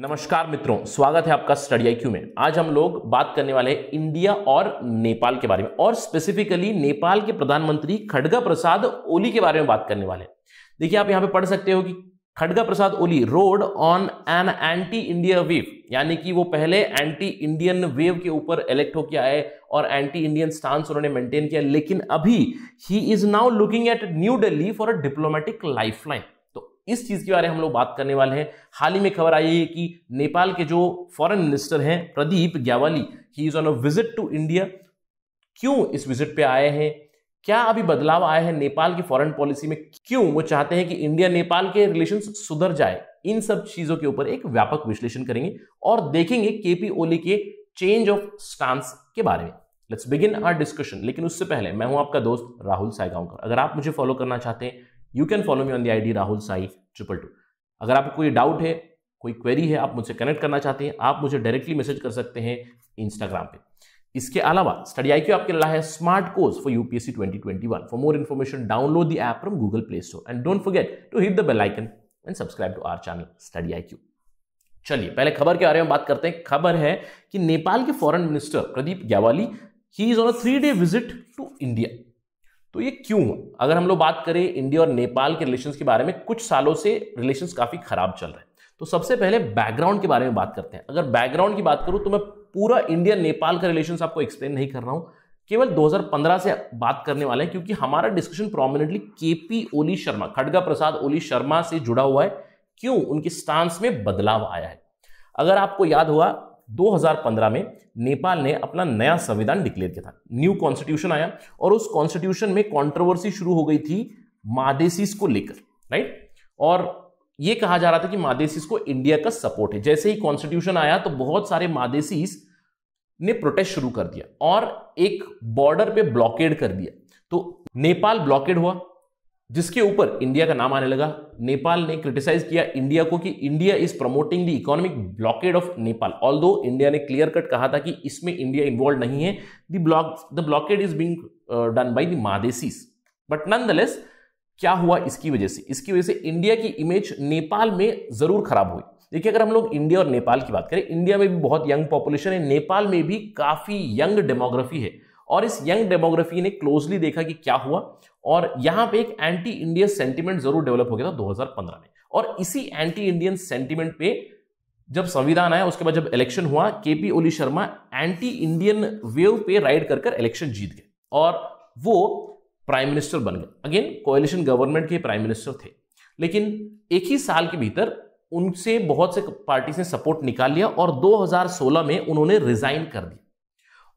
नमस्कार मित्रों स्वागत है आपका स्टडी आई क्यू में आज हम लोग बात करने वाले हैं इंडिया और नेपाल के बारे में और स्पेसिफिकली नेपाल के प्रधानमंत्री खड़गा प्रसाद ओली के बारे में बात करने वाले हैं देखिए आप यहाँ पे पढ़ सकते हो कि Khadga Prasad Oli rode on an anti India wave यानी कि वो पहले एंटी इंडियन वेव के ऊपर इलेक्ट होके आए और एंटी इंडियन स्टांस उन्होंने मेंटेन किया लेकिन अभी he is now looking at New Delhi for a diplomatic life इस चीज़ के बारे में हम लोग बात करने वाले हैं हाल ही में खबर आई है कि नेपाल के जो फॉरेन मिनिस्टर हैं Pradeep Gyawali he is on a visit to India क्यों इस विजिट पे आए हैं क्या अभी बदलाव आया है नेपाल की फॉरेन पॉलिसी में क्यों वो चाहते हैं कि इंडिया नेपाल के रिलेशन सुधर जाए इन सब चीज़ों के ऊपर एक व्यापक विश्लेषण करेंगे और देखेंगे केपी ओली के चेंज ऑफ स्टांस के बारे में लेट्स बिगिन आर डिस्कशन लेकिन उससे पहले मैं हूं आपका दोस्त राहुल सायगांवकर अगर आप मुझे फॉलो करना चाहते हैं you can follow me on the I D Rahul Sai triple two अगर आपको कोई डाउट है कोई क्वेरी है आप मुझसे कनेक्ट करना चाहते हैं आप मुझे डायरेक्टली मैसेज कर सकते हैं इंस्टाग्राम पे इसके अलावा स्टडी आई आपके लिए है smart course for UPSC 2021 for more information download the app from Google Play Store and don't forget to hit the bell icon and subscribe to our channel study I चलिए पहले खबर के बारे में बात करते हैं खबर है कि नेपाल के foreign minister Pradeep Gyawali he is on a three day visit to India तो ये क्यों अगर हम लोग बात करें इंडिया और नेपाल के रिलेशन के बारे में कुछ सालों से रिलेशन काफ़ी खराब चल रहे हैं तो सबसे पहले बैकग्राउंड के बारे में बात करते हैं अगर बैकग्राउंड की बात करूं तो मैं पूरा इंडिया नेपाल का रिलेशन आपको एक्सप्लेन नहीं कर रहा हूं केवल 2015 से बात करने वाले हैं क्योंकि हमारा डिस्कशन प्रोमिनेंटली केपी ओली शर्मा खड़गा प्रसाद ओली शर्मा से जुड़ा हुआ है क्यों उनके स्टांस में बदलाव आया है अगर आपको याद हुआ 2015 में नेपाल ने अपना नया संविधान डिक्लेयर किया था न्यू कॉन्स्टिट्यूशन आया और उस कॉन्स्टिट्यूशन में कॉन्ट्रोवर्सी शुरू हो गई थी मादेसिस को लेकर राइट और ये कहा जा रहा था कि मादेसिस को इंडिया का सपोर्ट है जैसे ही कॉन्स्टिट्यूशन आया तो बहुत सारे मादेसिस ने प्रोटेस्ट शुरू कर दिया और एक बॉर्डर पे ब्लॉकेड कर दिया तो नेपाल ब्लॉकेड हुआ जिसके ऊपर इंडिया का नाम आने लगा नेपाल ने क्रिटिसाइज किया इंडिया को कि India is promoting the economic blockade of Nepal although India ने क्लियर कट कहा था कि इसमें इंडिया इन्वॉल्व नहीं है the block the blockade is being done by the Madhesis but none क्या हुआ इसकी वजह से इसकी वजह से इंडिया की इमेज नेपाल में जरूर खराब हुई देखिए अगर हम लोग इंडिया और नेपाल की बात करें इंडिया में भी बहुत यंग पॉपुलेशन है नेपाल में भी काफ़ी यंग डेमोग्राफी है और इस यंग डेमोग्राफी ने क्लोजली देखा कि क्या हुआ और यहां पे एक एंटी इंडियन सेंटीमेंट जरूर डेवलप हो गया था 2015 में और इसी एंटी इंडियन सेंटीमेंट पे जब संविधान आया उसके बाद जब इलेक्शन हुआ KP Oli Sharma anti Indian wave पे राइड कर कर इलेक्शन जीत गए और वो प्राइम मिनिस्टर बन गए अगेन कोएलिशन गवर्नमेंट के प्राइम मिनिस्टर थे लेकिन एक ही साल के भीतर उनसे बहुत से पार्टी ने सपोर्ट निकाल लिया और 2016 में उन्होंने रिजाइन कर दिया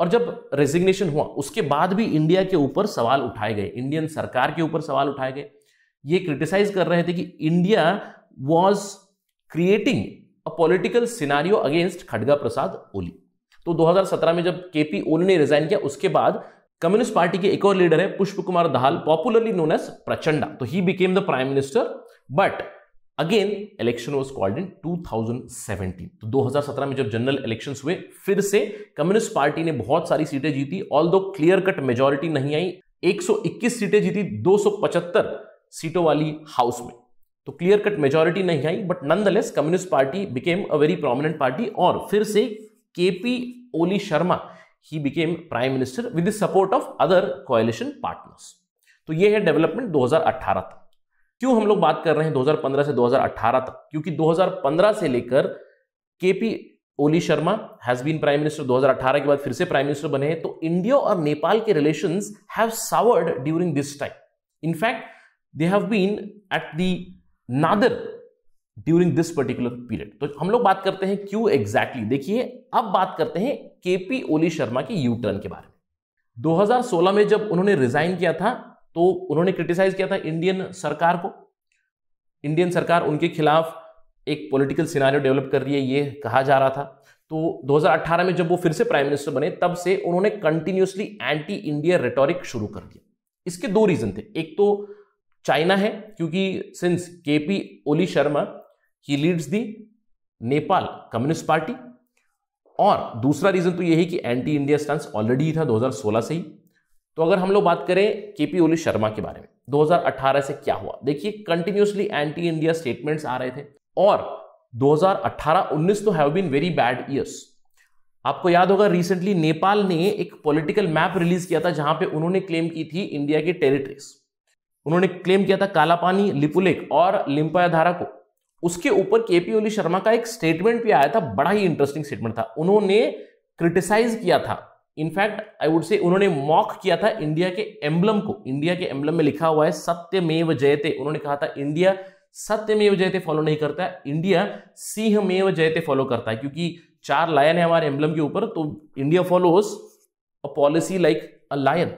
और जब रेजिग्नेशन हुआ उसके बाद भी इंडिया के ऊपर सवाल उठाए गए इंडियन सरकार के ऊपर सवाल उठाए गए ये क्रिटिसाइज कर रहे थे कि India was creating a political scenario against Khadga Prasad Oli तो 2017 में जब केपी ओली ने रिजाइन किया उसके बाद कम्युनिस्ट पार्टी के एक और लीडर है Pushpa Kumar Dahal popularly known as Prachanda तो he became the prime minister but again election was called in 2017 तो 2017 में जब जनरल इलेक्शन हुए फिर से कम्युनिस्ट पार्टी ने बहुत सारी सीटें जीती ऑल दो क्लियर कट मेजोरिटी नहीं आई 121 सीटें जीती 275 सीटों वाली हाउस में तो क्लियर कट मेजोरिटी नहीं आई but none communist party became a very prominent party और फिर से KP Oli Sharma he became prime minister with the support of other coalition partners तो ये है डेवलपमेंट 2018 तक क्यों हम लोग बात कर रहे हैं 2015 से 2018 तक क्योंकि 2015 से लेकर KP Oli Sharma has been prime minister 2018 के बाद फिर से प्राइम मिनिस्टर बने हैं तो इंडिया और नेपाल के relation have soured during this time in fact they have been at the nadir during this particular period तो हम लोग बात करते हैं क्यों एग्जैक्टली exactly? देखिए अब बात करते हैं केपी ओली शर्मा की यू टर्न के बारे में 2016 में जब उन्होंने रिजाइन किया था तो उन्होंने क्रिटिसाइज किया था इंडियन सरकार को इंडियन सरकार उनके खिलाफ एक पॉलिटिकल सिनारियो डेवलप कर रही है ये कहा जा रहा था तो 2018 में जब वो फिर से प्राइम मिनिस्टर बने तब से उन्होंने कंटिन्यूसली एंटी इंडिया रेटोरिक शुरू कर दिया इसके दो रीजन थे एक तो चाइना है क्योंकि since K P Oli Sharma he leads the Nepal communist party और दूसरा रीजन तो यही कि एंटी इंडिया स्टांस ऑलरेडी था 2016 से ही तो अगर हम लोग बात करें केपी ओली शर्मा के बारे में 2018 से क्या हुआ देखिए कंटिन्यूसली एंटी इंडिया स्टेटमेंट्स आ रहे थे और 2018-19 तो have been very bad years आपको याद होगा रिसेंटली नेपाल ने एक पॉलिटिकल मैप रिलीज किया था जहां पे उन्होंने क्लेम की थी इंडिया की टेरिटरीज उन्होंने क्लेम किया था कालापानी लिपुलेक और धारा को उसके ऊपर केपी ओली शर्मा का एक स्टेटमेंट भी आया था बड़ा ही इंटरेस्टिंग स्टेटमेंट था उन्होंने क्रिटिसाइज किया था इनफैक्ट आई वुड से उन्होंने मॉक किया था इंडिया के एम्बलम को इंडिया के एम्बलम में लिखा हुआ है सत्यमेव जयते उन्होंने कहा था इंडिया सत्यमेव जयते फॉलो नहीं करता है इंडिया सिंहमेव जयते फॉलो करता है क्योंकि चार लायन है हमारे एम्बलम के ऊपर तो India follows a policy like a lion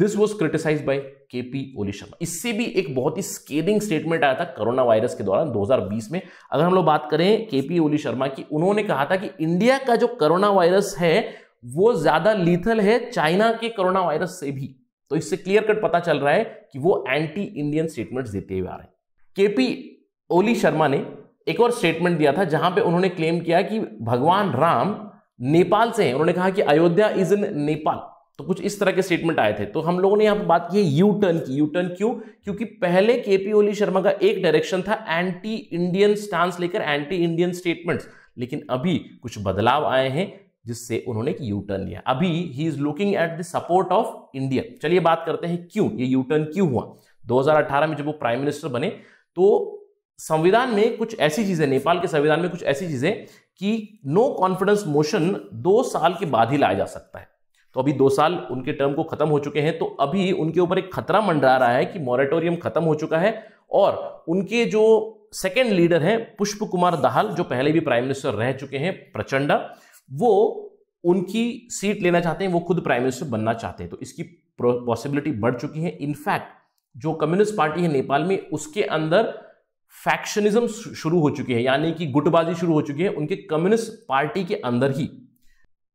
this was criticize by K P Oli Sharma इससे भी एक बहुत ही स्केदिंग स्टेटमेंट आया था कोरोना वायरस के दौरान 2020 में अगर हम लोग बात करें के पी ओली शर्मा की उन्होंने कहा था कि इंडिया का जो कोरोना वायरस है वो ज्यादा लीथल है चाइना के कोरोना वायरस से भी तो इससे क्लियर कट पता चल रहा है कि वो एंटी इंडियन स्टेटमेंट देते हुए आ रहे हैं केपी ओली शर्मा ने एक और स्टेटमेंट दिया था जहां पे उन्होंने क्लेम किया कि भगवान राम नेपाल से हैं उन्होंने कहा कि अयोध्या इज इन नेपाल तो कुछ इस तरह के स्टेटमेंट आए थे तो हम लोगों ने यहां पर बात की है यू टर्न की यू टर्न क्यों क्योंकि पहले केपी ओली शर्मा का एक डायरेक्शन था एंटी इंडियन स्टांस लेकर एंटी इंडियन स्टेटमेंट्स लेकिन अभी कुछ बदलाव आए हैं जिससे उन्होंने यू टर्न लिया अभी he is looking at the support of India चलिए बात करते हैं क्यों ये यू टर्न क्यों हुआ 2018 में जब वो प्राइम मिनिस्टर बने तो संविधान में कुछ ऐसी चीजें नेपाल के संविधान में कुछ ऐसी चीजें कि नो कॉन्फिडेंस मोशन दो साल के बाद ही लाया जा सकता है तो अभी दो साल उनके टर्म को खत्म हो चुके हैं तो अभी उनके ऊपर एक खतरा मंडरा रहा है कि मॉरेटोरियम खत्म हो चुका है और उनके जो सेकेंड लीडर हैं पुष्प कुमार दाहाल जो पहले भी प्राइम मिनिस्टर रह चुके हैं प्रचंडा वो उनकी सीट लेना चाहते हैं वो खुद प्राइम मिनिस्टर बनना चाहते हैं तो इसकी पॉसिबिलिटी बढ़ चुकी है इनफैक्ट जो कम्युनिस्ट पार्टी है नेपाल में उसके अंदर फैक्शनिज्म शुरू हो चुकी है यानी कि गुटबाजी शुरू हो चुकी है उनके कम्युनिस्ट पार्टी के अंदर ही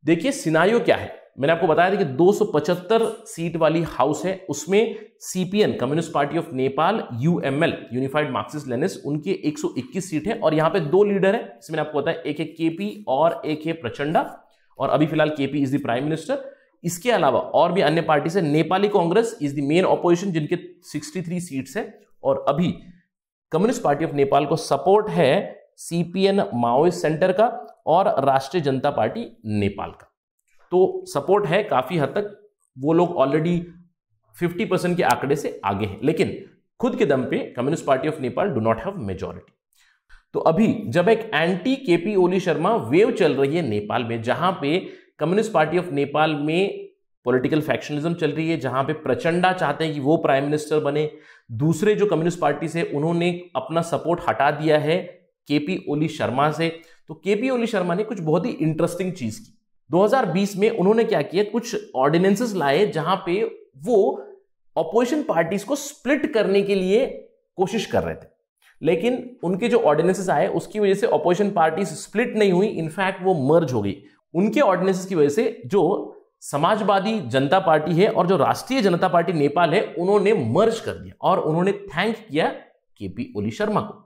देखिए सिनायो क्या है मैंने आपको बताया था कि 275 सीट वाली हाउस है उसमें CPN communist party of Nepal UML unified Marxist Leninist उनके 121 सीट है और यहां पे दो लीडर है इसमें आपको बताया एक है केपी और एक है प्रचंडा और अभी फिलहाल KP is the prime minister इसके अलावा और भी अन्य पार्टी से Nepali Congress is the main opposition जिनके सिक्सटी सीट्स है और अभी कम्युनिस्ट पार्टी ऑफ नेपाल को सपोर्ट है सीपीएन माओइस्ट सेंटर का और राष्ट्रीय जनता पार्टी नेपाल का तो सपोर्ट है काफ़ी हद तक वो लोग ऑलरेडी 50 परसेंट के आंकड़े से आगे हैं लेकिन खुद के दम पे communist party of Nepal do not have majority तो अभी जब एक anti KP Oli Sharma wave चल रही है नेपाल में जहां पे कम्युनिस्ट पार्टी ऑफ नेपाल में पॉलिटिकल फैक्शनलिज्म चल रही है जहां पे प्रचंडा चाहते हैं कि वो प्राइम मिनिस्टर बने दूसरे जो कम्युनिस्ट पार्टी से उन्होंने अपना सपोर्ट हटा दिया है केपी ओली शर्मा से तो केपी ओली शर्मा ने कुछ बहुत ही इंटरेस्टिंग चीज की 2020 में उन्होंने क्या किया कुछ ऑर्डिनेंसेस लाए जहां पे वो ऑपोजिशन पार्टीज को स्प्लिट करने के लिए कोशिश कर रहे थे लेकिन उनके जो ऑर्डिनेंसेस आए उसकी वजह से ऑपोजिशन पार्टीज स्प्लिट नहीं हुई इनफैक्ट वो मर्ज हो गई उनके ऑर्डिनेंसेस की वजह से जो समाजवादी जनता पार्टी है और जो राष्ट्रीय जनता पार्टी नेपाल है उन्होंने मर्ज कर दिया और उन्होंने थैंक किया केपी ओली शर्मा को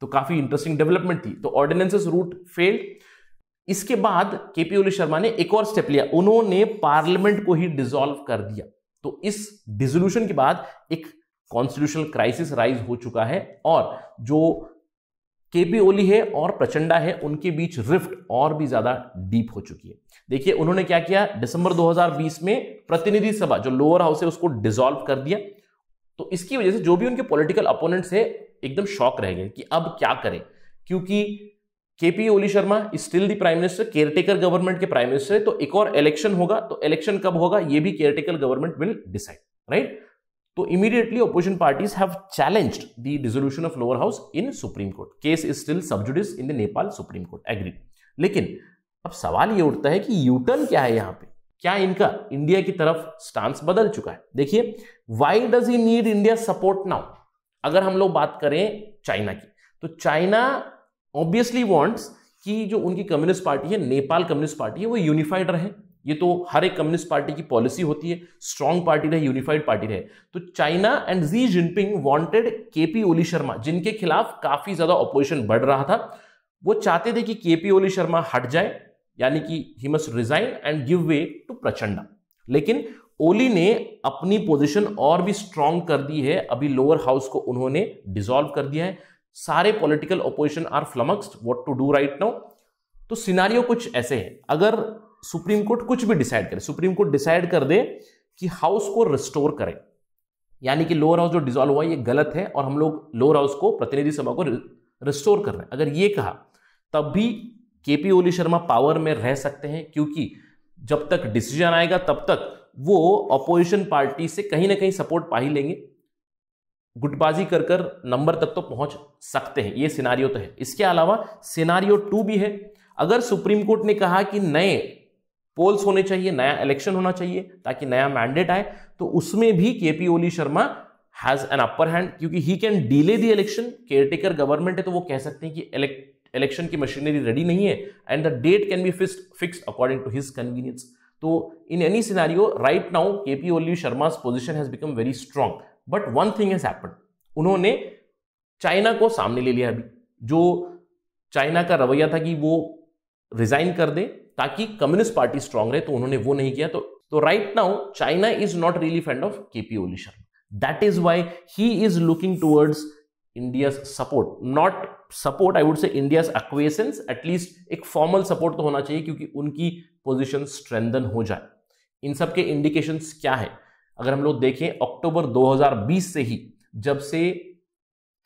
तो काफी इंटरेस्टिंग डेवलपमेंट थी तो ऑर्डिनेंसेस रूट फेल्ड इसके बाद केपी ओली शर्मा ने एक और स्टेप लिया उन्होंने पार्लियामेंट को ही डिसॉल्व कर दिया तो इस डिसोल्यूशन के बाद एक कॉन्स्टिट्यूशनल क्राइसिस राइज हो चुका है और जो केपी ओली है और प्रचंडा है उनके बीच रिफ्ट और भी ज्यादा डीप हो चुकी है देखिए उन्होंने क्या किया दिसंबर 2020 में प्रतिनिधि सभा जो लोअर हाउस है उसको डिसॉल्व कर दिया तो इसकी वजह से जो भी उनके पॉलिटिकल अपोनेंट्स है एकदम शॉक रह गए कि अब क्या करें क्योंकि KP Oli Sharma still the prime minister caretaker government के प्राइम मिनिस्टर है तो एक और इलेक्शन होगा तो इलेक्शन कब होगा ये भी caretaker government will decide right तो immediately opposition parties have challenged the dissolution of lower house in supreme court case is still sub judice in the Nepal supreme court agree लेकिन अब सवाल ये उठता है कि यूटर्न क्या है यहां पे क्या इनका इंडिया की तरफ स्टांस बदल चुका है देखिए why does he need India support now अगर हम लोग बात करें चाइना की तो चाइना ऑब्वियसली वॉन्ट्स कि जो उनकी कम्युनिस्ट पार्टी है नेपाल कम्युनिस्ट पार्टी है वो यूनिफाइड रहे ये तो हर एक कम्युनिस्ट पार्टी की पॉलिसी होती है स्ट्रांग पार्टी रहे यूनिफाइड पार्टी रहे तो China and Xi Jinping wanted KP Oli Sharma जिनके खिलाफ काफी ज्यादा ऑपोजिशन बढ़ रहा था वो चाहते थे कि पी ओली शर्मा हट जाए यानी कि he must resign and give way to Prachanda लेकिन ओली ने अपनी पोजिशन और भी स्ट्रांग कर दी है अभी लोअर हाउस को उन्होंने डिजोल्व कर दिया है सारे political opposition are flummoxed what to do right now तो सिनारियो कुछ ऐसे है अगर सुप्रीम कोर्ट कुछ भी डिसाइड करे सुप्रीम कोर्ट डिसाइड कर दे कि हाउस को रिस्टोर करें यानी कि लोअर हाउस जो डिजॉल्व हुआ ये गलत है और हम लोग लोअर हाउस को प्रतिनिधि सभा को रिस्टोर कर रहे हैं अगर ये कहा तब भी के पी ओली शर्मा पावर में रह सकते हैं क्योंकि जब तक डिसीजन आएगा तब तक वो अपोजिशन पार्टी से कहीं ना कहीं सपोर्ट पा ही लेंगे गुटबाजी कर कर नंबर तक तो पहुंच सकते हैं ये सिनारियो तो है इसके अलावा सिनारियो टू भी है अगर सुप्रीम कोर्ट ने कहा कि नए पोल्स होने चाहिए नया इलेक्शन होना चाहिए ताकि नया मैंडेट आए तो उसमें भी KP Oli Sharma has an upper hand क्योंकि he can delay the election caretaker government है तो वो कह सकते हैं कि इलेक्शन की मशीनरी रेडी नहीं है and the date can be fix fix according to his convenience तो in any scenario right now KP Oli Sharma position has become very strong but one thing is happen उन्होंने चाइना को सामने ले लिया अभी जो चाइना का रवैया था कि वो रिजाइन कर दे ताकि कम्युनिस्ट पार्टी स्ट्रांग रहे तो उन्होंने वो नहीं किया तो तो right now China is not really friend of KP Oli Sharma that is why he is looking towards India support not support I would say India acquiescence at least एक फॉर्मल सपोर्ट तो होना चाहिए क्योंकि उनकी पोजिशन स्ट्रेंदन हो जाए इन सब के क्या है अगर हम लोग देखें अक्टूबर 2020 से ही जब से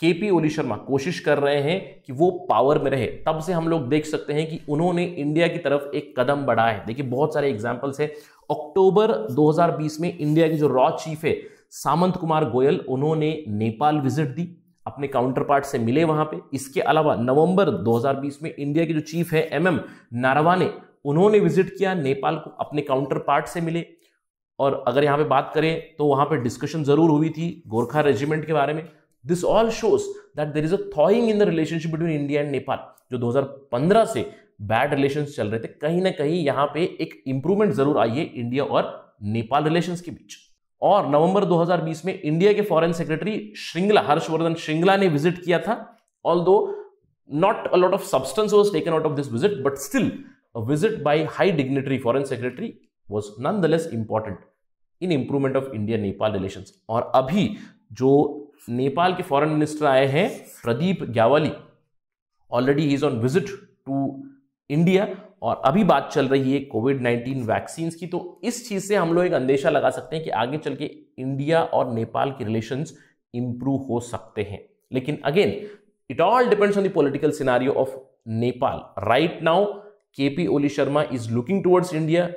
केपी ओली शर्मा कोशिश कर रहे हैं कि वो पावर में रहे तब से हम लोग देख सकते हैं कि उन्होंने इंडिया की तरफ एक कदम बढ़ाया है देखिए बहुत सारे एग्जाम्पल्स है अक्टूबर 2020 में इंडिया के जो रॉ चीफ है सामंत कुमार गोयल उन्होंने नेपाल विजिट दी अपने काउंटर पार्ट से मिले वहां पे इसके अलावा नवंबर 2020 में इंडिया के जो चीफ है एमएम एम नारवाने उन्होंने विजिट किया नेपाल को अपने काउंटर पार्ट से मिले और अगर यहाँ पे बात करें तो वहाँ पे डिस्कशन ज़रूर हुई थी गोरखा रेजिमेंट के बारे में this all shows that there is a thawing in the relationship between India and Nepal जो 2015 से बैड रिलेशन चल रहे थे कहीं ना कहीं यहाँ पे एक इंप्रूवमेंट जरूर आई है इंडिया और नेपाल रिलेशन के बीच और नवंबर 2020 में इंडिया के फॉरेन सेक्रेटरी श्रृंगला हर्षवर्धन श्रृंगला ने विजिट किया था although not a lot of substance was taken out of this visit but still visit by high dignitary foreign secretary was nonetheless important in improvement of India Nepal relation और अभी जो नेपाल के foreign minister आए हैं Pradeep Gyawali already is on visit to India और अभी बात चल रही है कोविड नाइन्टीन वैक्सीन की तो इस चीज़ से हम लोग एक अंदेशा लगा सकते हैं कि आगे चल के इंडिया और नेपाल के रिलेशन इंप्रूव हो सकते हैं लेकिन again it all depends on the political scenario of Nepal right now K P Oli Sharma is looking towards India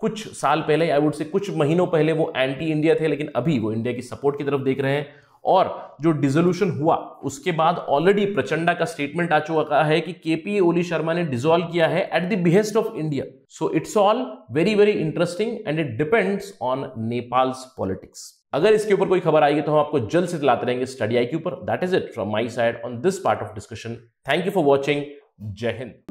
कुछ साल पहले आई वुड से कुछ महीनों पहले वो एंटी इंडिया थे लेकिन अभी वो इंडिया की सपोर्ट की तरफ देख रहे हैं और जो डिजोल्यूशन हुआ उसके बाद ऑलरेडी प्रचंडा का स्टेटमेंट आ चुका है कि केपी ओली शर्मा ने डिजोल्व किया है at the behest of India so it's all very very interesting and it depends on Nepal's politics अगर इसके ऊपर कोई खबर आएगी तो हम आपको जल्द से दिलाते रहेंगे स्टडी आई के ऊपर that is it from my side on this part of discussion thank you for watching Jai Hind